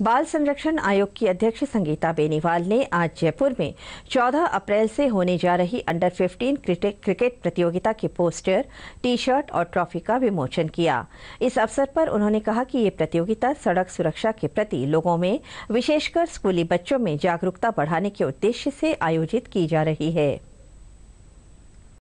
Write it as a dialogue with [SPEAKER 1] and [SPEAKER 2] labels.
[SPEAKER 1] बाल संरक्षण आयोग की अध्यक्ष संगीता बेनीवाल ने आज जयपुर में 14 अप्रैल से होने जा रही अंडर 15 क्रिकेट प्रतियोगिता के पोस्टर टी शर्ट और ट्रॉफी का विमोचन किया इस अवसर पर उन्होंने कहा कि ये प्रतियोगिता सड़क सुरक्षा के प्रति लोगों में विशेषकर स्कूली बच्चों में जागरूकता बढ़ाने के उद्देश्य से आयोजित की जा रही है